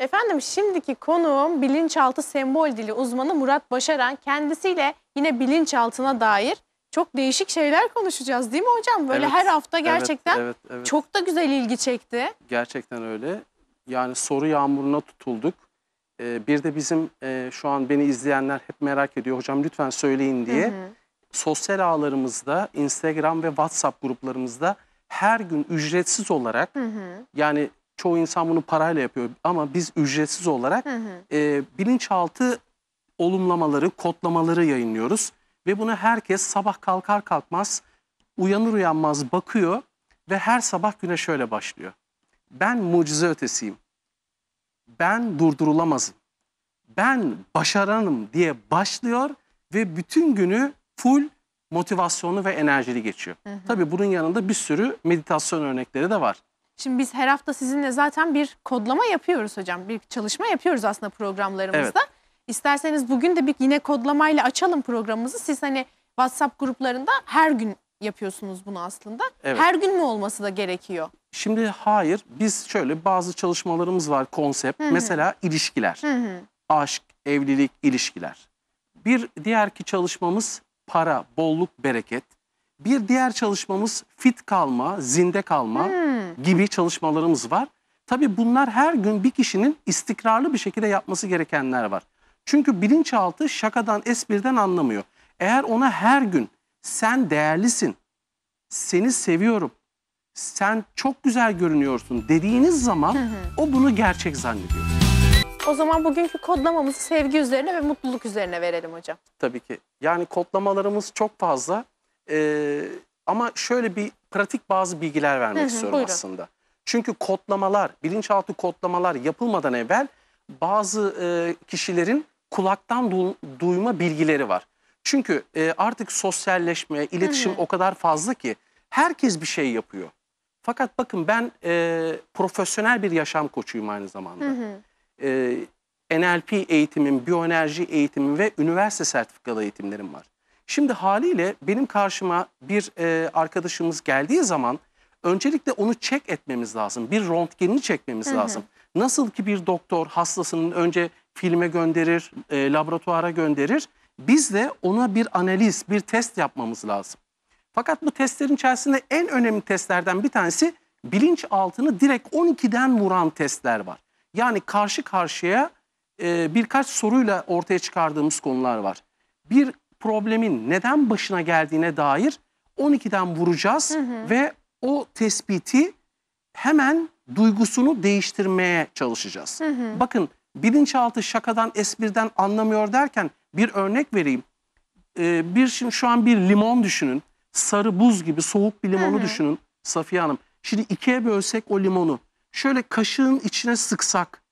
Efendim şimdiki konuğum bilinçaltı sembol dili uzmanı Murat Başaran. Kendisiyle yine bilinçaltına dair çok değişik şeyler konuşacağız değil mi hocam? Böyle evet, her hafta gerçekten evet, evet, evet. çok da güzel ilgi çekti. Gerçekten öyle. Yani soru yağmuruna tutulduk. Ee, bir de bizim e, şu an beni izleyenler hep merak ediyor. Hocam lütfen söyleyin diye. Hı hı. Sosyal ağlarımızda, Instagram ve WhatsApp gruplarımızda her gün ücretsiz olarak hı hı. yani Çoğu insan bunu parayla yapıyor ama biz ücretsiz olarak hı hı. E, bilinçaltı olumlamaları, kodlamaları yayınlıyoruz. Ve bunu herkes sabah kalkar kalkmaz, uyanır uyanmaz bakıyor ve her sabah güne şöyle başlıyor. Ben mucize ötesiyim. Ben durdurulamazım. Ben başaranım diye başlıyor ve bütün günü full motivasyonu ve enerjili geçiyor. Hı hı. Tabii bunun yanında bir sürü meditasyon örnekleri de var. Şimdi biz her hafta sizinle zaten bir kodlama yapıyoruz hocam. Bir çalışma yapıyoruz aslında programlarımızda. Evet. İsterseniz bugün de bir yine kodlamayla açalım programımızı. Siz hani WhatsApp gruplarında her gün yapıyorsunuz bunu aslında. Evet. Her gün mü olması da gerekiyor? Şimdi hayır. Biz şöyle bazı çalışmalarımız var konsept. Hı -hı. Mesela ilişkiler. Hı -hı. Aşk, evlilik, ilişkiler. Bir diğer ki çalışmamız para, bolluk, bereket. Bir diğer çalışmamız fit kalma, zinde kalma. Hı -hı gibi çalışmalarımız var. Tabii bunlar her gün bir kişinin istikrarlı bir şekilde yapması gerekenler var. Çünkü bilinçaltı şakadan, espriden anlamıyor. Eğer ona her gün sen değerlisin, seni seviyorum, sen çok güzel görünüyorsun dediğiniz zaman o bunu gerçek zannediyor. O zaman bugünkü kodlamamızı sevgi üzerine ve mutluluk üzerine verelim hocam. Tabii ki. Yani kodlamalarımız çok fazla. Ee, ama şöyle bir pratik bazı bilgiler vermek hı hı, istiyorum buyurun. aslında. Çünkü kodlamalar, bilinçaltı kodlamalar yapılmadan evvel bazı e, kişilerin kulaktan du duyma bilgileri var. Çünkü e, artık sosyalleşme, iletişim hı hı. o kadar fazla ki herkes bir şey yapıyor. Fakat bakın ben e, profesyonel bir yaşam koçuyum aynı zamanda. Hı hı. E, NLP eğitimim, biyoenerji eğitimim ve üniversite sertifikalı eğitimlerim var. Şimdi haliyle benim karşıma bir e, arkadaşımız geldiği zaman öncelikle onu çek etmemiz lazım. Bir röntgenini çekmemiz Hı -hı. lazım. Nasıl ki bir doktor hastasının önce filme gönderir, e, laboratuvara gönderir. Biz de ona bir analiz, bir test yapmamız lazım. Fakat bu testlerin içerisinde en önemli testlerden bir tanesi bilinçaltını direkt 12'den vuran testler var. Yani karşı karşıya e, birkaç soruyla ortaya çıkardığımız konular var. Bir problemin neden başına geldiğine dair 12'den vuracağız hı hı. ve o tespiti hemen duygusunu değiştirmeye çalışacağız. Hı hı. Bakın bilinçaltı şakadan, espriden anlamıyor derken bir örnek vereyim. Ee, bir şimdi şu an bir limon düşünün. Sarı buz gibi soğuk bir limonu hı hı. düşünün Safiye Hanım. Şimdi ikiye bölsek o limonu. Şöyle kaşığın içine sıksak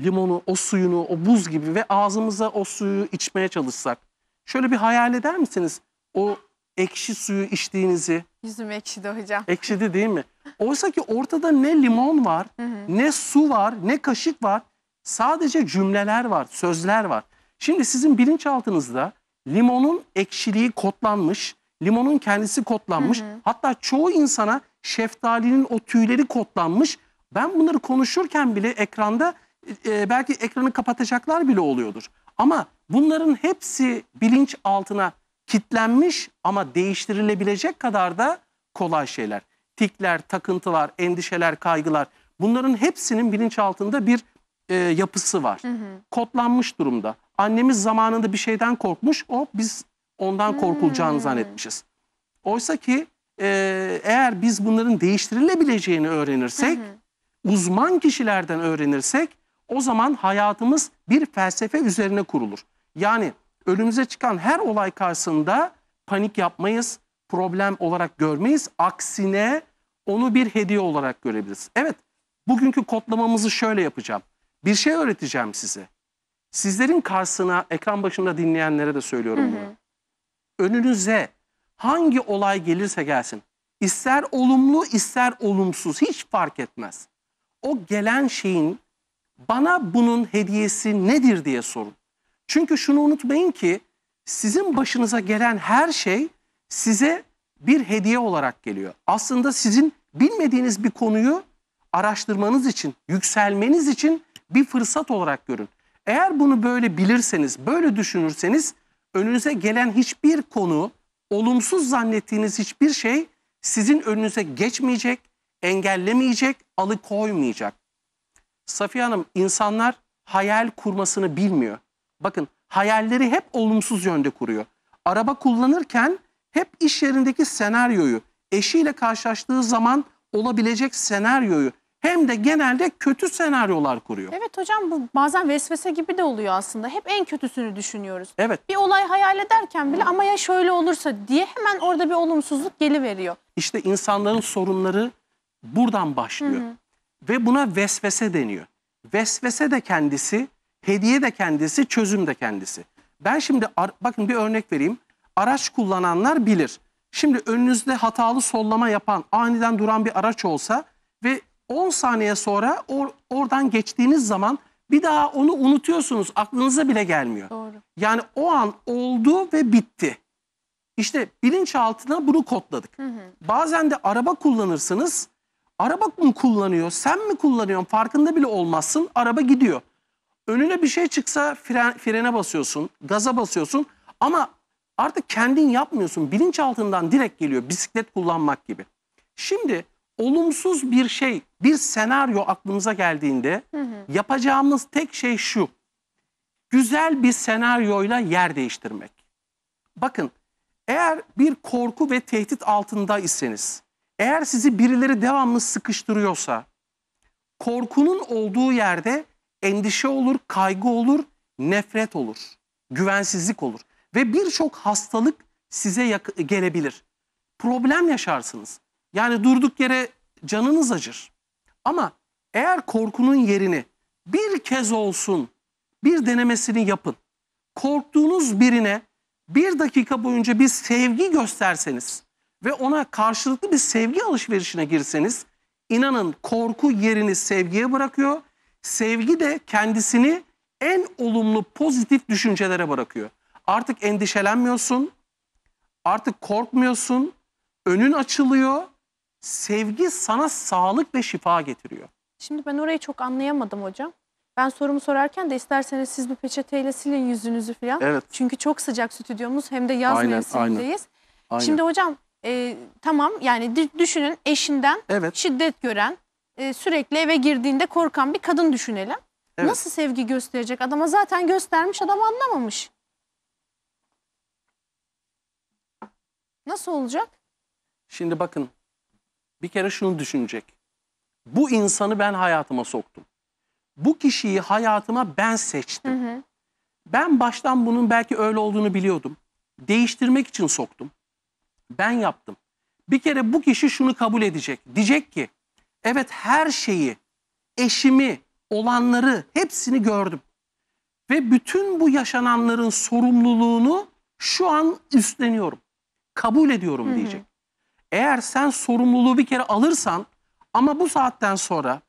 limonu, o suyunu, o buz gibi ve ağzımıza o suyu içmeye çalışsak. Şöyle bir hayal eder misiniz? O ekşi suyu içtiğinizi. Yüzüm ekşidi hocam. Ekşidi değil mi? Oysa ki ortada ne limon var, hı hı. ne su var, ne kaşık var. Sadece cümleler var, sözler var. Şimdi sizin bilinçaltınızda limonun ekşiliği kodlanmış, limonun kendisi kodlanmış. Hı hı. Hatta çoğu insana şeftalinin o tüyleri kodlanmış. Ben bunları konuşurken bile ekranda e, e belki ekranı kapatacaklar bile oluyordur. Ama bunların hepsi bilinç altına kitlenmiş ama değiştirilebilecek kadar da kolay şeyler. Tikler, takıntılar, endişeler, kaygılar bunların hepsinin bilinç altında bir e, yapısı var. Hı hı. Kodlanmış durumda. Annemiz zamanında bir şeyden korkmuş. O biz ondan hmm. korkulacağını zannetmişiz. Oysa ki e, eğer biz bunların değiştirilebileceğini öğrenirsek, hı hı. uzman kişilerden öğrenirsek o zaman hayatımız bir felsefe üzerine kurulur. Yani önümüze çıkan her olay karşısında panik yapmayız, problem olarak görmeyiz. Aksine onu bir hediye olarak görebiliriz. Evet, bugünkü kodlamamızı şöyle yapacağım. Bir şey öğreteceğim size. Sizlerin karşısına, ekran başında dinleyenlere de söylüyorum hı hı. bunu. Önünüze hangi olay gelirse gelsin, ister olumlu ister olumsuz hiç fark etmez. O gelen şeyin bana bunun hediyesi nedir diye sorun. Çünkü şunu unutmayın ki sizin başınıza gelen her şey size bir hediye olarak geliyor. Aslında sizin bilmediğiniz bir konuyu araştırmanız için, yükselmeniz için bir fırsat olarak görün. Eğer bunu böyle bilirseniz, böyle düşünürseniz önünüze gelen hiçbir konu, olumsuz zannettiğiniz hiçbir şey sizin önünüze geçmeyecek, engellemeyecek, alıkoymayacak. Safiye Hanım insanlar hayal kurmasını bilmiyor. Bakın hayalleri hep olumsuz yönde kuruyor. Araba kullanırken hep iş yerindeki senaryoyu, eşiyle karşılaştığı zaman olabilecek senaryoyu hem de genelde kötü senaryolar kuruyor. Evet hocam bu bazen vesvese gibi de oluyor aslında. Hep en kötüsünü düşünüyoruz. Evet. Bir olay hayal ederken bile ama ya şöyle olursa diye hemen orada bir olumsuzluk geliveriyor. İşte insanların sorunları buradan başlıyor. Hı hı. Ve buna vesvese deniyor. Vesvese de kendisi, hediye de kendisi, çözüm de kendisi. Ben şimdi bakın bir örnek vereyim. Araç kullananlar bilir. Şimdi önünüzde hatalı sollama yapan, aniden duran bir araç olsa ve 10 saniye sonra or, oradan geçtiğiniz zaman bir daha onu unutuyorsunuz. Aklınıza bile gelmiyor. Doğru. Yani o an oldu ve bitti. İşte bilinçaltına bunu kodladık. Hı hı. Bazen de araba kullanırsınız. Araba mı kullanıyor, sen mi kullanıyorsun farkında bile olmazsın araba gidiyor. Önüne bir şey çıksa fren, frene basıyorsun, gaza basıyorsun ama artık kendin yapmıyorsun. Bilinçaltından direkt geliyor bisiklet kullanmak gibi. Şimdi olumsuz bir şey, bir senaryo aklımıza geldiğinde hı hı. yapacağımız tek şey şu. Güzel bir senaryoyla yer değiştirmek. Bakın eğer bir korku ve tehdit altında iseniz eğer sizi birileri devamlı sıkıştırıyorsa, korkunun olduğu yerde endişe olur, kaygı olur, nefret olur, güvensizlik olur ve birçok hastalık size gelebilir. Problem yaşarsınız. Yani durduk yere canınız acır. Ama eğer korkunun yerini bir kez olsun bir denemesini yapın. Korktuğunuz birine bir dakika boyunca bir sevgi gösterseniz ve ona karşılıklı bir sevgi alışverişine girseniz inanın korku yerini sevgiye bırakıyor. Sevgi de kendisini en olumlu pozitif düşüncelere bırakıyor. Artık endişelenmiyorsun, artık korkmuyorsun, önün açılıyor. Sevgi sana sağlık ve şifa getiriyor. Şimdi ben orayı çok anlayamadım hocam. Ben sorumu sorarken de isterseniz siz bir peçeteyle silin yüzünüzü falan. Evet. Çünkü çok sıcak stüdyomuz hem de yaz aynen, mevsimindeyiz. Aynen. Aynen. Şimdi hocam e, tamam yani düşünün eşinden evet. şiddet gören e, sürekli eve girdiğinde korkan bir kadın düşünelim. Evet. Nasıl sevgi gösterecek adama zaten göstermiş adam anlamamış. Nasıl olacak? Şimdi bakın bir kere şunu düşünecek. Bu insanı ben hayatıma soktum. Bu kişiyi hayatıma ben seçtim. Hı hı. Ben baştan bunun belki öyle olduğunu biliyordum. Değiştirmek için soktum. Ben yaptım. Bir kere bu kişi şunu kabul edecek. Diyecek ki evet her şeyi, eşimi, olanları hepsini gördüm. Ve bütün bu yaşananların sorumluluğunu şu an üstleniyorum. Kabul ediyorum diyecek. Hı hı. Eğer sen sorumluluğu bir kere alırsan ama bu saatten sonra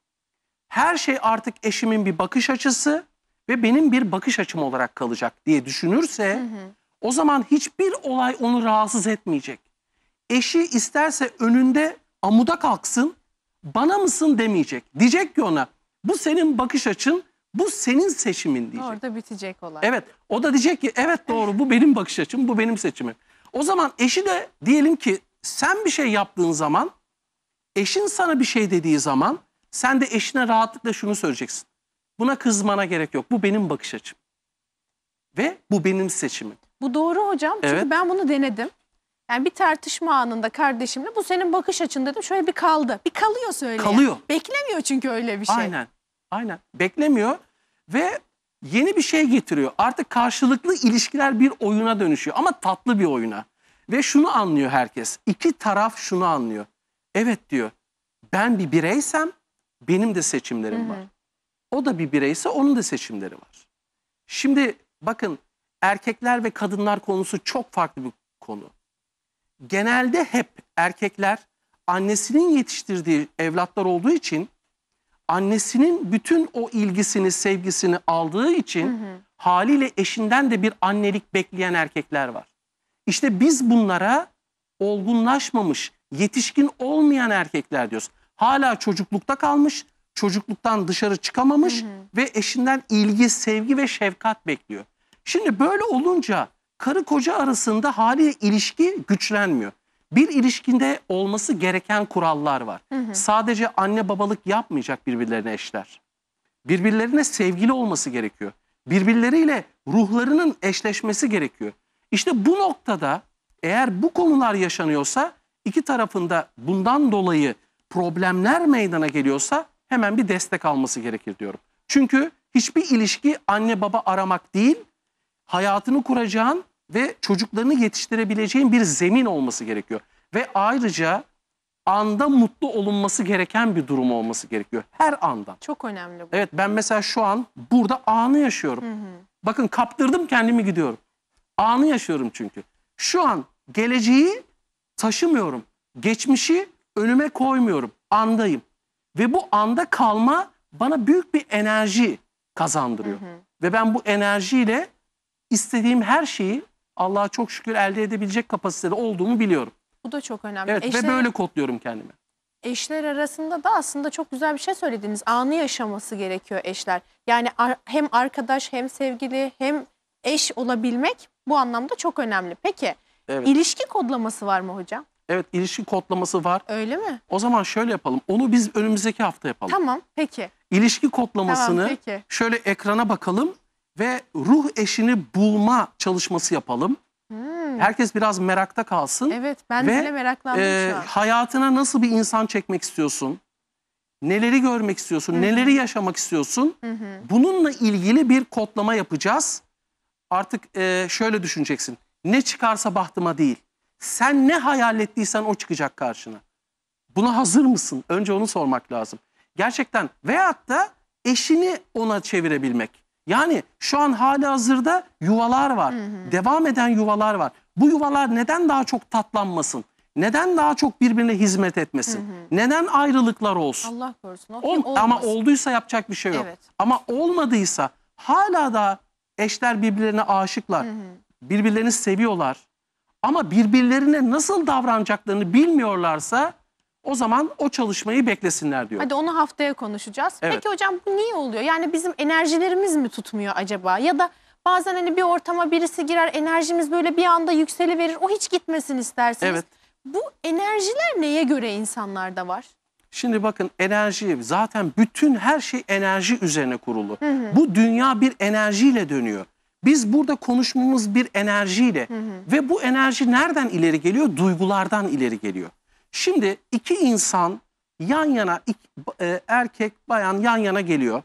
her şey artık eşimin bir bakış açısı ve benim bir bakış açım olarak kalacak diye düşünürse hı hı. o zaman hiçbir olay onu rahatsız etmeyecek. Eşi isterse önünde amuda kalksın bana mısın demeyecek. Diyecek ki ona bu senin bakış açın bu senin seçimin diyecek. Orada bitecek olay. Evet o da diyecek ki evet doğru bu benim bakış açım bu benim seçimim. O zaman eşi de diyelim ki sen bir şey yaptığın zaman eşin sana bir şey dediği zaman sen de eşine rahatlıkla şunu söyleyeceksin. Buna kızmana gerek yok bu benim bakış açım ve bu benim seçimim. Bu doğru hocam çünkü ben bunu denedim. Yani bir tartışma anında kardeşimle bu senin bakış açın dedim. Şöyle bir kaldı. Bir kalıyor söyle. Kalıyor. Beklemiyor çünkü öyle bir şey. Aynen. Aynen. Beklemiyor ve yeni bir şey getiriyor. Artık karşılıklı ilişkiler bir oyuna dönüşüyor ama tatlı bir oyuna. Ve şunu anlıyor herkes. İki taraf şunu anlıyor. Evet diyor. Ben bir bireysem benim de seçimlerim Hı-hı. var. O da bir bireyse onun da seçimleri var. Şimdi bakın erkekler ve kadınlar konusu çok farklı bir konu genelde hep erkekler annesinin yetiştirdiği evlatlar olduğu için annesinin bütün o ilgisini, sevgisini aldığı için hı hı. haliyle eşinden de bir annelik bekleyen erkekler var. İşte biz bunlara olgunlaşmamış, yetişkin olmayan erkekler diyoruz. Hala çocuklukta kalmış, çocukluktan dışarı çıkamamış hı hı. ve eşinden ilgi, sevgi ve şefkat bekliyor. Şimdi böyle olunca karı koca arasında hali ilişki güçlenmiyor. Bir ilişkinde olması gereken kurallar var. Hı hı. Sadece anne babalık yapmayacak birbirlerine eşler. Birbirlerine sevgili olması gerekiyor. Birbirleriyle ruhlarının eşleşmesi gerekiyor. İşte bu noktada eğer bu konular yaşanıyorsa iki tarafında bundan dolayı problemler meydana geliyorsa hemen bir destek alması gerekir diyorum. Çünkü hiçbir ilişki anne baba aramak değil, hayatını kuracağın ve çocuklarını yetiştirebileceğin bir zemin olması gerekiyor. Ve ayrıca anda mutlu olunması gereken bir durum olması gerekiyor. Her anda. Çok önemli bu. Evet ben mesela şu an burada anı yaşıyorum. Hı hı. Bakın kaptırdım kendimi gidiyorum. Anı yaşıyorum çünkü. Şu an geleceği taşımıyorum. Geçmişi önüme koymuyorum. Andayım. Ve bu anda kalma bana büyük bir enerji kazandırıyor. Hı hı. Ve ben bu enerjiyle istediğim her şeyi Allah'a çok şükür elde edebilecek kapasitede olduğumu biliyorum. Bu da çok önemli. Evet Eşler... ve böyle kodluyorum kendimi. Eşler arasında da aslında çok güzel bir şey söylediniz. Anı yaşaması gerekiyor eşler. Yani ar hem arkadaş hem sevgili hem eş olabilmek bu anlamda çok önemli. Peki evet. ilişki kodlaması var mı hocam? Evet ilişki kodlaması var. Öyle mi? O zaman şöyle yapalım. Onu biz önümüzdeki hafta yapalım. Tamam peki. İlişki kodlamasını tamam, peki. şöyle ekrana bakalım ve ruh eşini bulma çalışması yapalım. Hmm. Herkes biraz merakta kalsın. Evet ben ve, bile meraklandım e, şu an. Hayatına nasıl bir insan çekmek istiyorsun? Neleri görmek istiyorsun? Hı -hı. Neleri yaşamak istiyorsun? Hı -hı. Bununla ilgili bir kodlama yapacağız. Artık e, şöyle düşüneceksin. Ne çıkarsa bahtıma değil. Sen ne hayal ettiysen o çıkacak karşına. Buna hazır mısın? Önce onu sormak lazım. Gerçekten veyahut da eşini ona çevirebilmek. Yani şu an hali hazırda yuvalar var. Hı hı. Devam eden yuvalar var. Bu yuvalar neden daha çok tatlanmasın? Neden daha çok birbirine hizmet etmesin? Hı hı. Neden ayrılıklar olsun? Allah korusun. O Ol, ama olduysa yapacak bir şey yok. Evet. Ama olmadıysa hala da eşler birbirlerine aşıklar. Hı hı. Birbirlerini seviyorlar. Ama birbirlerine nasıl davranacaklarını bilmiyorlarsa o zaman o çalışmayı beklesinler diyor. Hadi onu haftaya konuşacağız. Evet. Peki hocam bu niye oluyor? Yani bizim enerjilerimiz mi tutmuyor acaba? Ya da bazen hani bir ortama birisi girer enerjimiz böyle bir anda yükseliverir. O hiç gitmesin isterseniz. Evet. Bu enerjiler neye göre insanlarda var? Şimdi bakın enerji zaten bütün her şey enerji üzerine kurulu. Hı hı. Bu dünya bir enerjiyle dönüyor. Biz burada konuşmamız bir enerjiyle hı hı. ve bu enerji nereden ileri geliyor? Duygulardan ileri geliyor. Şimdi iki insan yan yana iki, e, erkek bayan yan yana geliyor.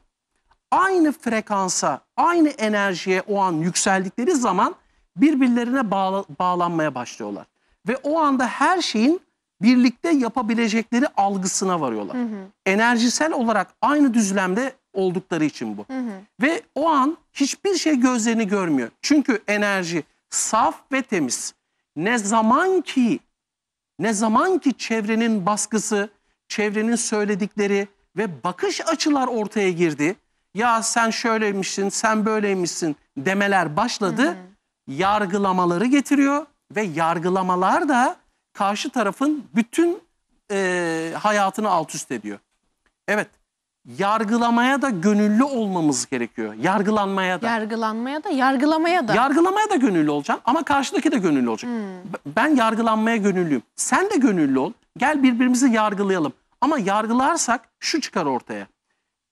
Aynı frekansa, aynı enerjiye o an yükseldikleri zaman birbirlerine bağla, bağlanmaya başlıyorlar. Ve o anda her şeyin birlikte yapabilecekleri algısına varıyorlar. Hı hı. Enerjisel olarak aynı düzlemde oldukları için bu. Hı hı. Ve o an hiçbir şey gözlerini görmüyor. Çünkü enerji saf ve temiz. Ne zaman ki ne zaman ki çevrenin baskısı, çevrenin söyledikleri ve bakış açılar ortaya girdi. Ya sen şöyleymişsin, sen böyleymişsin demeler başladı. Hı hı. Yargılamaları getiriyor ve yargılamalar da karşı tarafın bütün e, hayatını alt üst ediyor. Evet yargılamaya da gönüllü olmamız gerekiyor. Yargılanmaya da. Yargılanmaya da, yargılamaya da. Yargılamaya da gönüllü olacaksın ama karşıdaki de gönüllü olacak. Hmm. Ben yargılanmaya gönüllüyüm. Sen de gönüllü ol. Gel birbirimizi yargılayalım. Ama yargılarsak şu çıkar ortaya.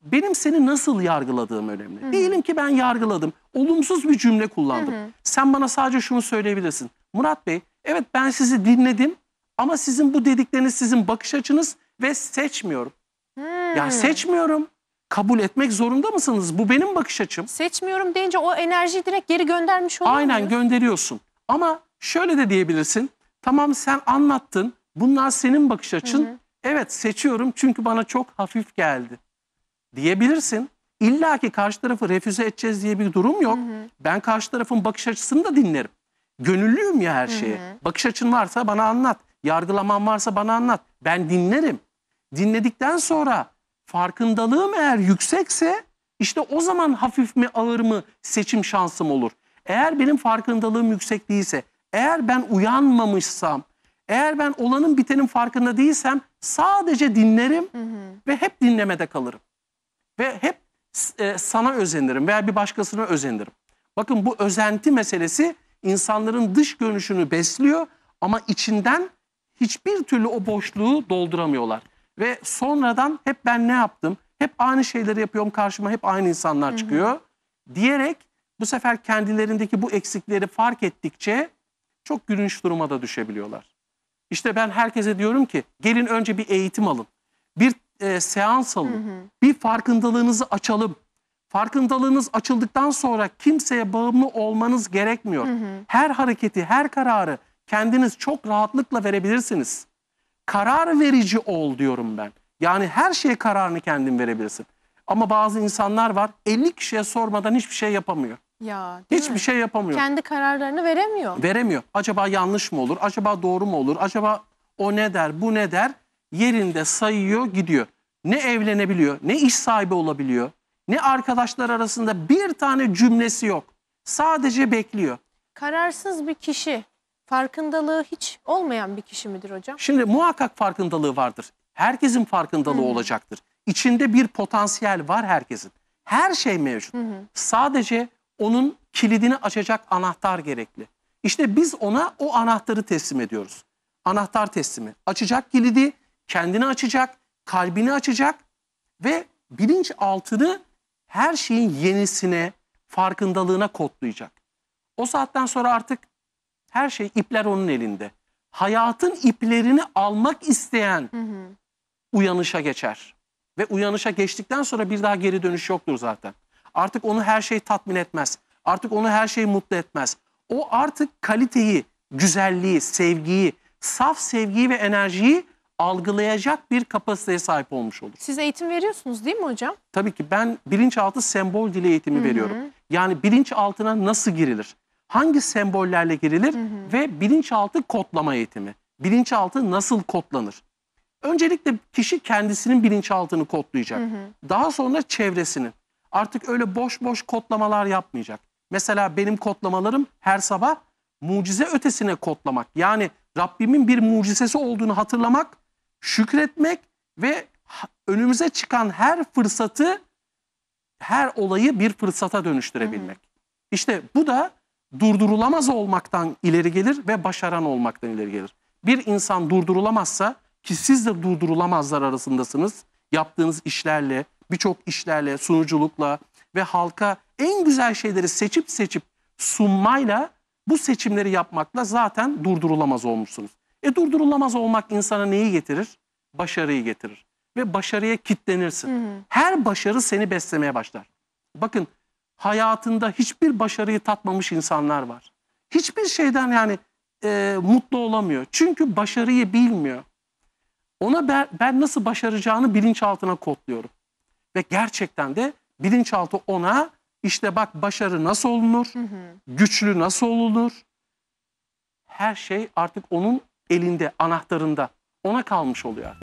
Benim seni nasıl yargıladığım önemli. Hı-hı. Diyelim ki ben yargıladım. Olumsuz bir cümle kullandım. Hı-hı. Sen bana sadece şunu söyleyebilirsin. Murat Bey, evet ben sizi dinledim ama sizin bu dedikleriniz sizin bakış açınız ve seçmiyorum. Ya seçmiyorum. Kabul etmek zorunda mısınız? Bu benim bakış açım. Seçmiyorum deyince o enerjiyi direkt geri göndermiş oluyor Aynen muyuz? gönderiyorsun. Ama şöyle de diyebilirsin. Tamam sen anlattın. Bunlar senin bakış açın. Hı hı. Evet seçiyorum çünkü bana çok hafif geldi. Diyebilirsin. İlla ki karşı tarafı refüze edeceğiz diye bir durum yok. Hı hı. Ben karşı tarafın bakış açısını da dinlerim. Gönüllüyüm ya her şeye. Hı hı. Bakış açın varsa bana anlat. Yargılaman varsa bana anlat. Ben dinlerim dinledikten sonra farkındalığım eğer yüksekse işte o zaman hafif mi ağır mı seçim şansım olur. Eğer benim farkındalığım yüksek değilse, eğer ben uyanmamışsam, eğer ben olanın bitenin farkında değilsem sadece dinlerim hı hı. ve hep dinlemede kalırım. Ve hep e, sana özenirim veya bir başkasına özenirim. Bakın bu özenti meselesi insanların dış görünüşünü besliyor ama içinden hiçbir türlü o boşluğu dolduramıyorlar. Ve sonradan hep ben ne yaptım? Hep aynı şeyleri yapıyorum karşıma hep aynı insanlar çıkıyor. Hı hı. Diyerek bu sefer kendilerindeki bu eksikleri fark ettikçe çok gülünç duruma da düşebiliyorlar. İşte ben herkese diyorum ki gelin önce bir eğitim alın. Bir e, seans alın. Hı hı. Bir farkındalığınızı açalım. Farkındalığınız açıldıktan sonra kimseye bağımlı olmanız gerekmiyor. Hı hı. Her hareketi, her kararı kendiniz çok rahatlıkla verebilirsiniz karar verici ol diyorum ben. Yani her şeye kararını kendin verebilirsin. Ama bazı insanlar var 50 kişiye sormadan hiçbir şey yapamıyor. Ya, Hiçbir mi? şey yapamıyor. Kendi kararlarını veremiyor. Veremiyor. Acaba yanlış mı olur? Acaba doğru mu olur? Acaba o ne der, bu ne der? Yerinde sayıyor, gidiyor. Ne evlenebiliyor, ne iş sahibi olabiliyor, ne arkadaşlar arasında bir tane cümlesi yok. Sadece bekliyor. Kararsız bir kişi farkındalığı hiç olmayan bir kişi midir hocam? Şimdi muhakkak farkındalığı vardır. Herkesin farkındalığı Hı olacaktır. İçinde bir potansiyel var herkesin. Her şey mevcut. Hı Sadece onun kilidini açacak anahtar gerekli. İşte biz ona o anahtarı teslim ediyoruz. Anahtar teslimi. Açacak kilidi, kendini açacak, kalbini açacak ve bilinç altını her şeyin yenisine, farkındalığına kodlayacak. O saatten sonra artık her şey ipler onun elinde. Hayatın iplerini almak isteyen uyanışa geçer. Ve uyanışa geçtikten sonra bir daha geri dönüş yoktur zaten. Artık onu her şey tatmin etmez. Artık onu her şey mutlu etmez. O artık kaliteyi, güzelliği, sevgiyi, saf sevgiyi ve enerjiyi algılayacak bir kapasiteye sahip olmuş olur. Siz eğitim veriyorsunuz değil mi hocam? Tabii ki ben bilinçaltı sembol dili eğitimi Hı -hı. veriyorum. Yani bilinçaltına nasıl girilir? hangi sembollerle girilir hı hı. ve bilinçaltı kodlama eğitimi. Bilinçaltı nasıl kodlanır? Öncelikle kişi kendisinin bilinçaltını kodlayacak. Hı hı. Daha sonra çevresini. Artık öyle boş boş kodlamalar yapmayacak. Mesela benim kodlamalarım her sabah mucize ötesine kodlamak. Yani Rabbimin bir mucizesi olduğunu hatırlamak, şükretmek ve önümüze çıkan her fırsatı, her olayı bir fırsata dönüştürebilmek. Hı hı. İşte bu da durdurulamaz olmaktan ileri gelir ve başaran olmaktan ileri gelir. Bir insan durdurulamazsa ki siz de durdurulamazlar arasındasınız. Yaptığınız işlerle, birçok işlerle, sunuculukla ve halka en güzel şeyleri seçip seçip sunmayla bu seçimleri yapmakla zaten durdurulamaz olmuşsunuz. E durdurulamaz olmak insana neyi getirir? Başarıyı getirir. Ve başarıya kitlenirsin. Hı hı. Her başarı seni beslemeye başlar. Bakın hayatında hiçbir başarıyı tatmamış insanlar var. Hiçbir şeyden yani e, mutlu olamıyor. Çünkü başarıyı bilmiyor. Ona ben, ben nasıl başaracağını bilinçaltına kodluyorum. Ve gerçekten de bilinçaltı ona işte bak başarı nasıl olunur, hı hı. güçlü nasıl olunur. Her şey artık onun elinde, anahtarında. Ona kalmış oluyor.